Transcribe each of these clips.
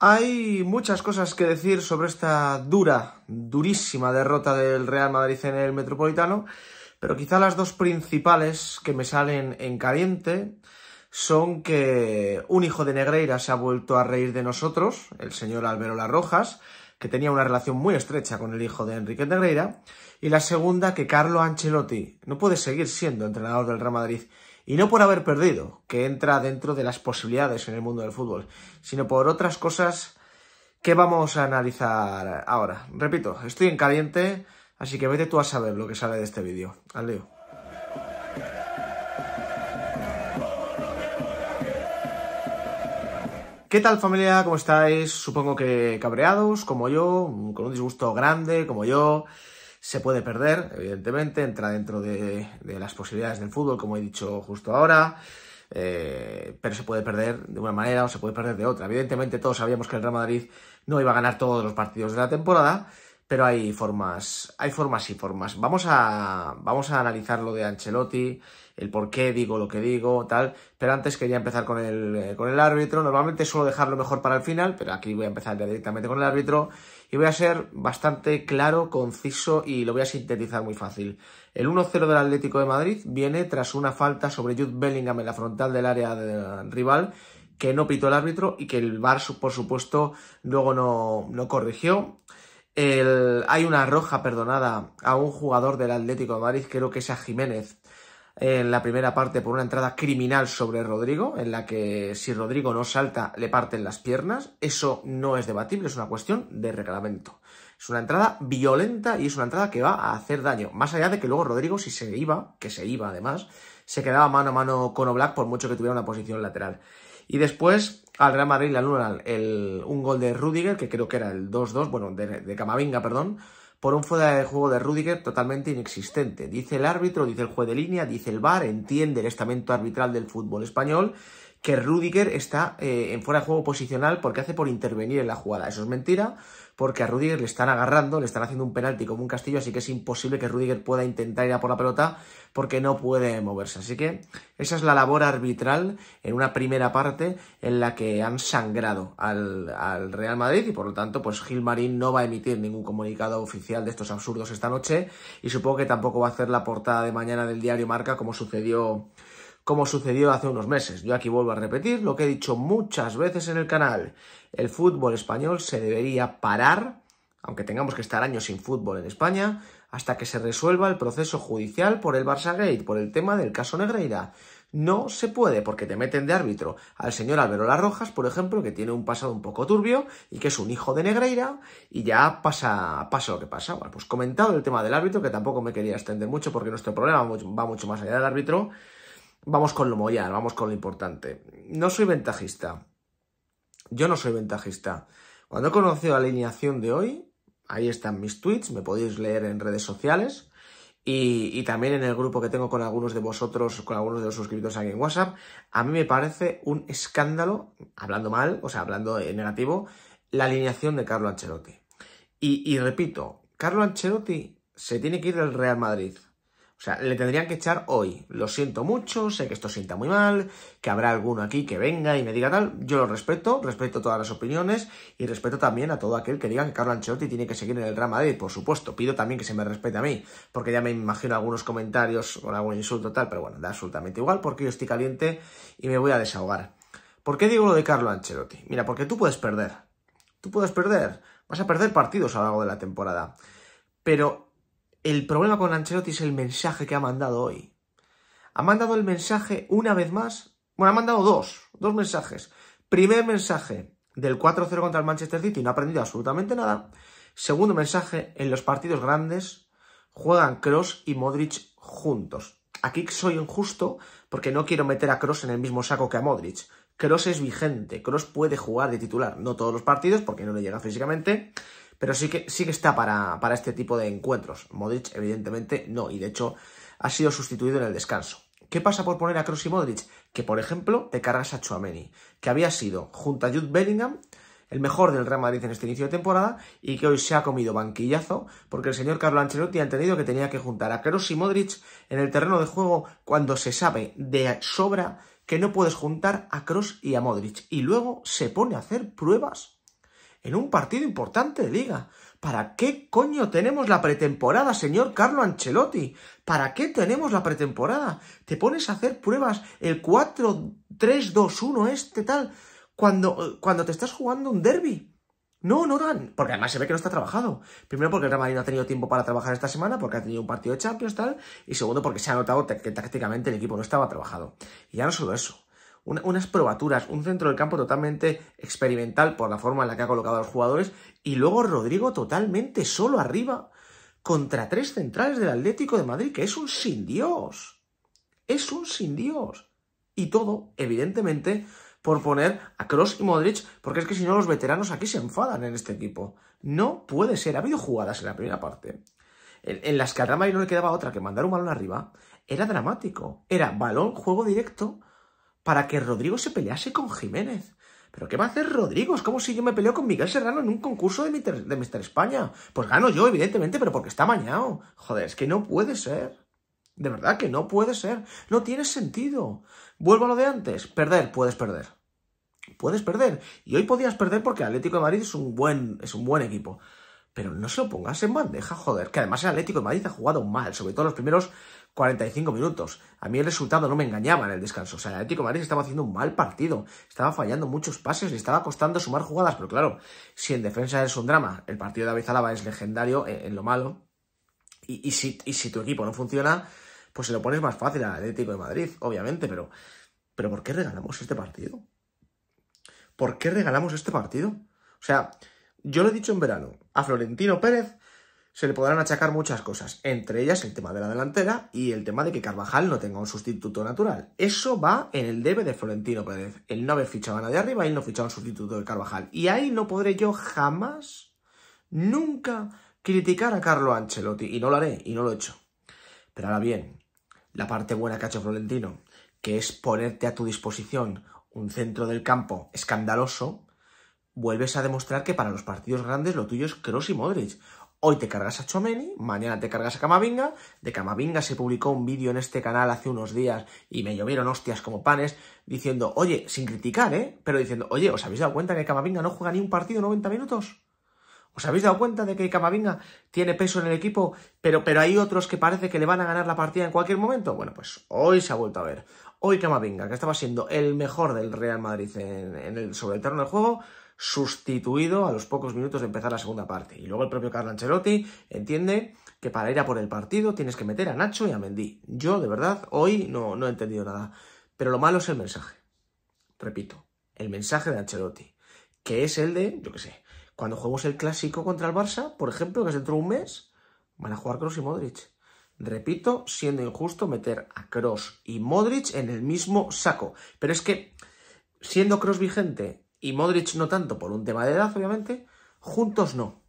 Hay muchas cosas que decir sobre esta dura, durísima derrota del Real Madrid en el Metropolitano, pero quizá las dos principales que me salen en caliente son que un hijo de Negreira se ha vuelto a reír de nosotros, el señor Albero Las Rojas, que tenía una relación muy estrecha con el hijo de Enrique Negreira, y la segunda que Carlo Ancelotti no puede seguir siendo entrenador del Real Madrid y no por haber perdido, que entra dentro de las posibilidades en el mundo del fútbol, sino por otras cosas que vamos a analizar ahora. Repito, estoy en caliente, así que vete tú a saber lo que sale de este vídeo. Al lío. ¿Qué tal familia? ¿Cómo estáis? Supongo que cabreados, como yo, con un disgusto grande, como yo se puede perder, evidentemente, entra dentro de, las posibilidades del fútbol, como he dicho justo ahora. Eh, pero se puede perder de una manera o se puede perder de otra. Evidentemente todos sabíamos que el Real Madrid no iba a ganar todos los partidos de la temporada, pero hay formas, hay formas y formas. Vamos a, vamos a analizar lo de Ancelotti, el por qué digo lo que digo, tal, pero antes quería empezar con el, eh, con el árbitro. Normalmente suelo dejarlo mejor para el final, pero aquí voy a empezar directamente con el árbitro y voy a ser bastante claro, conciso y lo voy a sintetizar muy fácil. El 1-0 del Atlético de Madrid viene tras una falta sobre Jude Bellingham en la frontal del área eh, rival que no pitó el árbitro y que el Barça, por supuesto, luego no corrigió hay una roja perdonada a un jugador del Atlético de Madrid, creo que es a Jiménez, en la primera parte por una entrada criminal sobre Rodrigo, en la que si Rodrigo no salta le parten las piernas. Eso no es debatible, es una cuestión de reglamento. Es una entrada violenta y es una entrada que va a hacer daño. Más allá de que luego Rodrigo, si se iba, que se iba además, se quedaba mano a mano con Oblak por mucho que tuviera una posición lateral. Y después al Real Madrid la anulan el, un gol de Rudiger, que creo que era el 2-2, bueno, de, Camavinga, perdón, por un fuera de juego de Rudiger totalmente inexistente. Dice el árbitro, dice el juez de línea, dice el VAR, entiende el estamento arbitral del fútbol español que Rudiger está eh, en fuera de juego posicional porque hace por intervenir en la jugada. Eso es mentira, porque a Rudiger le están agarrando, le están haciendo un penalti como un castillo, así que es imposible que Rudiger pueda intentar ir a por la pelota porque no puede moverse. Así que esa es la labor arbitral en una primera parte en la que han sangrado al, Real Madrid y por lo tanto pues Marín no va a emitir ningún comunicado oficial de estos absurdos esta noche y supongo que tampoco va a hacer la portada de mañana del diario Marca como sucedió como sucedió hace unos meses. Yo aquí vuelvo a repetir lo que he dicho muchas veces en el canal. El fútbol español se debería parar, aunque tengamos que estar años sin fútbol en España, hasta que se resuelva el proceso judicial por el Barça Gate, por el tema del caso Negreira. No se puede, porque te meten de árbitro al señor Las Rojas, por ejemplo, que tiene un pasado un poco turbio y que es un hijo de Negreira, y ya pasa, pasa lo que pasa. Bueno, pues comentado el tema del árbitro, que tampoco me quería extender mucho porque nuestro problema va mucho más allá del árbitro, vamos con lo mollar, vamos con lo importante. No soy ventajista. Yo no soy ventajista. Cuando he conocido la alineación de hoy, ahí están mis tweets, me podéis leer en redes sociales y, también en el grupo que tengo con algunos de vosotros, con algunos de los suscriptores aquí en WhatsApp. A mí me parece un escándalo, hablando mal, o sea, hablando en negativo, la alineación de Carlo Ancelotti. Y, y repito, Carlo Ancelotti se tiene que ir del Real Madrid. O sea, le tendrían que echar hoy. Lo siento mucho, sé que esto sienta muy mal, que habrá alguno aquí que venga y me diga tal. Yo lo respeto, respeto todas las opiniones y respeto también a todo aquel que diga que Carlo Ancelotti tiene que seguir en el Real Madrid, por supuesto. Pido también que se me respete a mí, porque ya me imagino algunos comentarios o algún insulto tal, pero bueno, da absolutamente igual porque yo estoy caliente y me voy a desahogar. ¿Por qué digo lo de Carlo Ancelotti? Mira, porque tú puedes perder. Tú puedes perder. Vas a perder partidos a lo largo de la temporada. Pero el problema con Ancelotti es el mensaje que ha mandado hoy. Ha mandado el mensaje una vez más. Bueno, ha mandado dos, dos mensajes. Primer mensaje del 4-0 contra el Manchester City, no ha aprendido absolutamente nada. Segundo mensaje, en los partidos grandes juegan Cross y Modric juntos. Aquí soy injusto porque no quiero meter a Cross en el mismo saco que a Modric. Cross es vigente, Cross puede jugar de titular, no todos los partidos porque no le llega físicamente, pero sí que, sí que está para, este tipo de encuentros. Modric, evidentemente, no, y de hecho ha sido sustituido en el descanso. ¿Qué pasa por poner a Kroos y Modric? Que, por ejemplo, te cargas a Chuameni, que había sido, junto a Jude Bellingham, el mejor del Real Madrid en este inicio de temporada y que hoy se ha comido banquillazo porque el señor Carlo Ancelotti ha entendido que tenía que juntar a Kroos y Modric en el terreno de juego cuando se sabe de sobra que no puedes juntar a Kroos y a Modric y luego se pone a hacer pruebas en un partido importante de liga. ¿Para qué coño tenemos la pretemporada, señor Carlo Ancelotti? ¿Para qué tenemos la pretemporada? Te pones a hacer pruebas el 4-3-2-1 este tal cuando, eh, cuando te estás jugando un derby. No, no dan. Porque además se ve que no está trabajado. Primero porque el Real Madrid no ha tenido tiempo para trabajar esta semana, porque ha tenido un partido de Champions, tal. Y segundo porque se ha notado que tácticamente el equipo no estaba trabajado. Y ya no solo eso unas probaturas, un centro del campo totalmente experimental por la forma en la que ha colocado a los jugadores y luego Rodrigo totalmente solo arriba contra tres centrales del Atlético de Madrid, que es un sin Dios. Es un sin Dios. Y todo, evidentemente, por poner a Cross y Modric, porque es que si no los veteranos aquí se enfadan en este equipo. No puede ser. Ha habido jugadas en la primera parte en, las que al Ramay no le quedaba otra que mandar un balón arriba. Era dramático. Era balón, juego directo para que Rodrigo se pelease con Jiménez. ¿Pero qué va a hacer Rodrigo? Es como si yo me peleo con Miguel Serrano en un concurso de Mister, España. Pues gano yo, evidentemente, pero porque está mañado. Joder, es que no puede ser. De verdad que no puede ser. No tiene sentido. Vuelvo a lo de antes. Perder, puedes perder. Puedes perder. Y hoy podías perder porque Atlético de Madrid es un buen, es un buen equipo. Pero no se lo pongas en bandeja, joder. Que además el Atlético de Madrid ha jugado mal, sobre todo los primeros 45 minutos. A mí el resultado no me engañaba en el descanso. O sea, el Atlético de Madrid estaba haciendo un mal partido, estaba fallando muchos pases, le estaba costando sumar jugadas, pero claro, si en defensa es un drama, el partido de David es legendario en, lo malo, y, si, si, tu equipo no funciona, pues se lo pones más fácil al Atlético de Madrid, obviamente, pero, pero ¿por qué regalamos este partido? ¿Por qué regalamos este partido? O sea, yo lo he dicho en verano, a Florentino Pérez se le podrán achacar muchas cosas, entre ellas el tema de la delantera y el tema de que Carvajal no tenga un sustituto natural. Eso va en el debe de Florentino Pérez. El no haber fichado a nadie arriba, y no fichado un sustituto de Carvajal. Y ahí no podré yo jamás, nunca, criticar a Carlo Ancelotti. Y no lo haré, y no lo he hecho. Pero ahora bien, la parte buena que ha hecho Florentino, que es ponerte a tu disposición un centro del campo escandaloso, vuelves a demostrar que para los partidos grandes lo tuyo es Kroos y Modric. Hoy te cargas a Chomeni, mañana te cargas a Camavinga. De Camavinga se publicó un vídeo en este canal hace unos días y me llovieron hostias como panes diciendo, oye, sin criticar, ¿eh? Pero diciendo, oye, ¿os habéis dado cuenta que Camavinga no juega ni un partido 90 minutos? ¿Os habéis dado cuenta de que Camavinga tiene peso en el equipo, pero, pero hay otros que parece que le van a ganar la partida en cualquier momento? Bueno, pues hoy se ha vuelto a ver. Hoy Camavinga, que estaba siendo el mejor del Real Madrid en, el, sobre el terreno del juego, sustituido a los pocos minutos de empezar la segunda parte. Y luego el propio Carlo Ancelotti entiende que para ir a por el partido tienes que meter a Nacho y a Mendy. Yo, de verdad, hoy no, no he entendido nada. Pero lo malo es el mensaje. Repito, el mensaje de Ancelotti, que es el de, yo qué sé, cuando jugamos el clásico contra el Barça, por ejemplo, que es dentro de un mes, van a jugar Kroos y Modric. Repito, siendo injusto meter a Kroos y Modric en el mismo saco. Pero es que, siendo Kroos vigente y Modric no tanto por un tema de edad, obviamente, juntos no.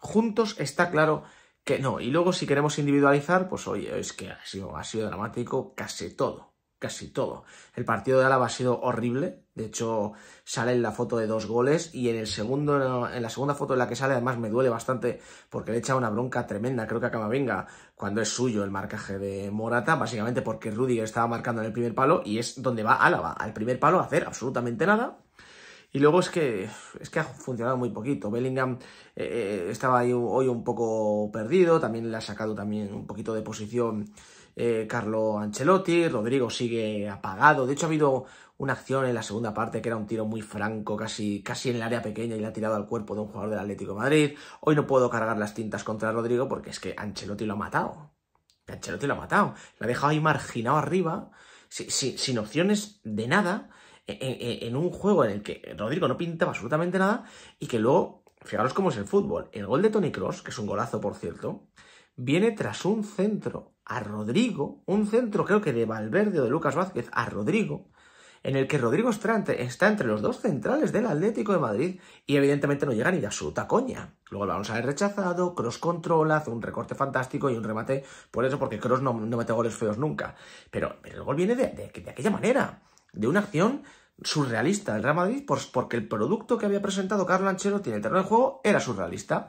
Juntos está claro que no. Y luego si queremos individualizar, pues oye, es que ha sido, ha sido dramático casi todo, casi todo. El partido de Álava ha sido horrible, de hecho sale en la foto de dos goles y en, el segundo, en la segunda foto en la que sale además me duele bastante porque le echa una bronca tremenda, creo que acaba venga cuando es suyo el marcaje de Morata, básicamente porque Rudy estaba marcando en el primer palo y es donde va Álava, al primer palo a hacer absolutamente nada y luego es que, es que ha funcionado muy poquito. Bellingham eh, eh, estaba hoy un poco perdido, también le ha sacado también un poquito de posición eh, Carlo Ancelotti, Rodrigo sigue apagado. De hecho, ha habido una acción en la segunda parte que era un tiro muy franco, casi, casi en el área pequeña y le ha tirado al cuerpo de un jugador del Atlético Madrid. Hoy no puedo cargar las tintas contra Rodrigo porque es que Ancelotti lo ha matado. Ancelotti lo ha matado. Lo ha dejado ahí marginado arriba, sin opciones de nada en, un juego en el que Rodrigo no pintaba absolutamente nada y que luego, fijaros cómo es el fútbol, el gol de Tony Cross, que es un golazo por cierto, viene tras un centro a Rodrigo, un centro creo que de Valverde o de Lucas Vázquez a Rodrigo, en el que Rodrigo está está entre los dos centrales del Atlético de Madrid y evidentemente no llega ni de su coña Luego vamos a ver rechazado, Cross controla, hace un recorte fantástico y un remate por eso, porque Cross no, mete goles feos nunca. Pero, pero el gol viene de aquella manera de una acción surrealista del Real Madrid porque el producto que había presentado Carlo Ancelotti en el terreno de juego era surrealista.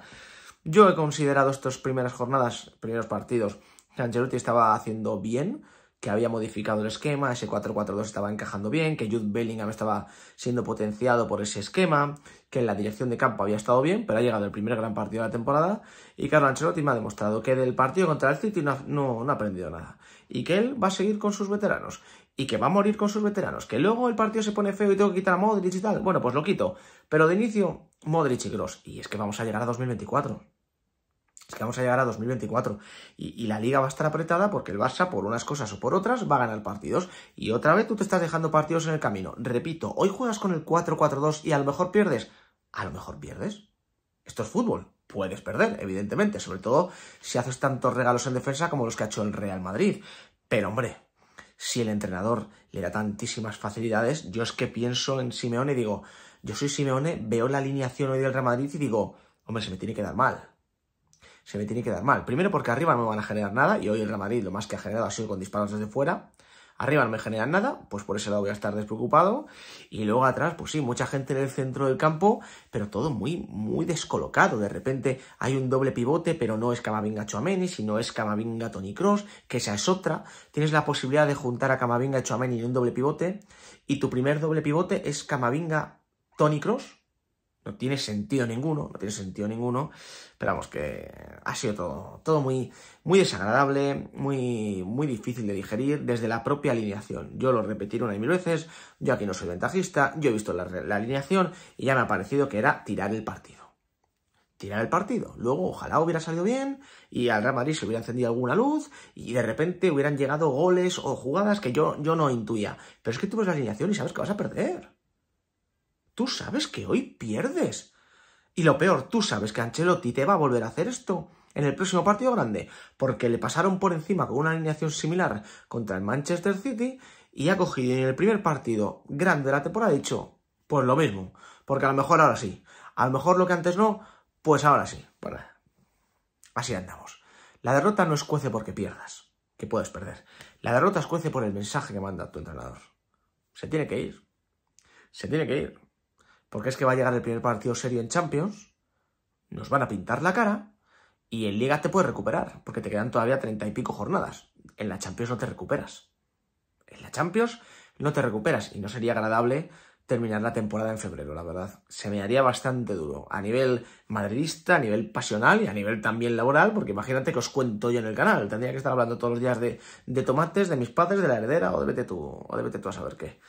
Yo he considerado estas primeras jornadas, primeros partidos, que Ancelotti estaba haciendo bien, que había modificado el esquema, ese 4-4-2 estaba encajando bien, que Jude Bellingham estaba siendo potenciado por ese esquema, que en la dirección de campo había estado bien, pero ha llegado el primer gran partido de la temporada y Carlo Ancelotti me ha demostrado que del partido contra el City no ha aprendido nada y que él va a seguir con sus veteranos y que va a morir con sus veteranos, que luego el partido se pone feo y tengo que quitar a Modric y tal, bueno, pues lo quito. Pero de inicio, Modric y Gross. Y es que vamos a llegar a 2024. Es que vamos a llegar a 2024. Y, y, la liga va a estar apretada porque el Barça, por unas cosas o por otras, va a ganar partidos. Y otra vez tú te estás dejando partidos en el camino. Repito, hoy juegas con el 4-4-2 y a lo mejor pierdes. A lo mejor pierdes. Esto es fútbol. Puedes perder, evidentemente. Sobre todo si haces tantos regalos en defensa como los que ha hecho el Real Madrid. Pero hombre, si el entrenador le da tantísimas facilidades, yo es que pienso en Simeone y digo, yo soy Simeone, veo la alineación hoy del Real Madrid y digo, hombre, se me tiene que dar mal. Se me tiene que dar mal. Primero porque arriba no me van a generar nada y hoy el Real Madrid lo más que ha generado ha sido con disparos desde fuera. Arriba no me generan nada, pues por ese lado voy a estar despreocupado. Y luego atrás, pues sí, mucha gente en el centro del campo, pero todo muy, muy descolocado. De repente hay un doble pivote, pero no es Camavinga Chuameni, sino es Camavinga Tony Cross, que esa es otra. Tienes la posibilidad de juntar a Camavinga Chuameni y un doble pivote, y tu primer doble pivote es Camavinga Tony Cross, no tiene sentido ninguno, no tiene sentido ninguno, pero vamos, que ha sido todo, muy, muy desagradable, muy, muy difícil de digerir desde la propia alineación. Yo lo repetiré una y mil veces, yo aquí no soy ventajista, yo he visto la, alineación y ya me ha parecido que era tirar el partido tirar el partido. Luego, ojalá hubiera salido bien y al Real Madrid se hubiera encendido alguna luz y de repente hubieran llegado goles o jugadas que yo, yo no intuía. Pero es que tú ves la alineación y sabes que vas a perder. Tú sabes que hoy pierdes. Y lo peor, tú sabes que Ancelotti te va a volver a hacer esto en el próximo partido grande, porque le pasaron por encima con una alineación similar contra el Manchester City y ha cogido en el primer partido grande de la temporada ha dicho, pues lo mismo, porque a lo mejor ahora sí, a lo mejor lo que antes no, pues ahora sí. así andamos. La derrota no escuece porque pierdas, que puedes perder. La derrota escuece por el mensaje que manda tu entrenador. Se tiene que ir. Se tiene que ir porque es que va a llegar el primer partido serio en Champions, nos van a pintar la cara y en Liga te puedes recuperar, porque te quedan todavía treinta y pico jornadas. En la Champions no te recuperas. En la Champions no te recuperas y no sería agradable terminar la temporada en febrero, la verdad. Se me haría bastante duro, a nivel madridista, a nivel pasional y a nivel también laboral, porque imagínate que os cuento yo en el canal, tendría que estar hablando todos los días de, de tomates, de mis padres, de la heredera o de vete tú, o de vete tú a saber qué.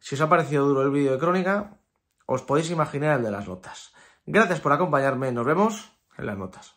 Si os ha parecido duro el vídeo de Crónica, os podéis imaginar el de las notas. Gracias por acompañarme, nos vemos en las notas.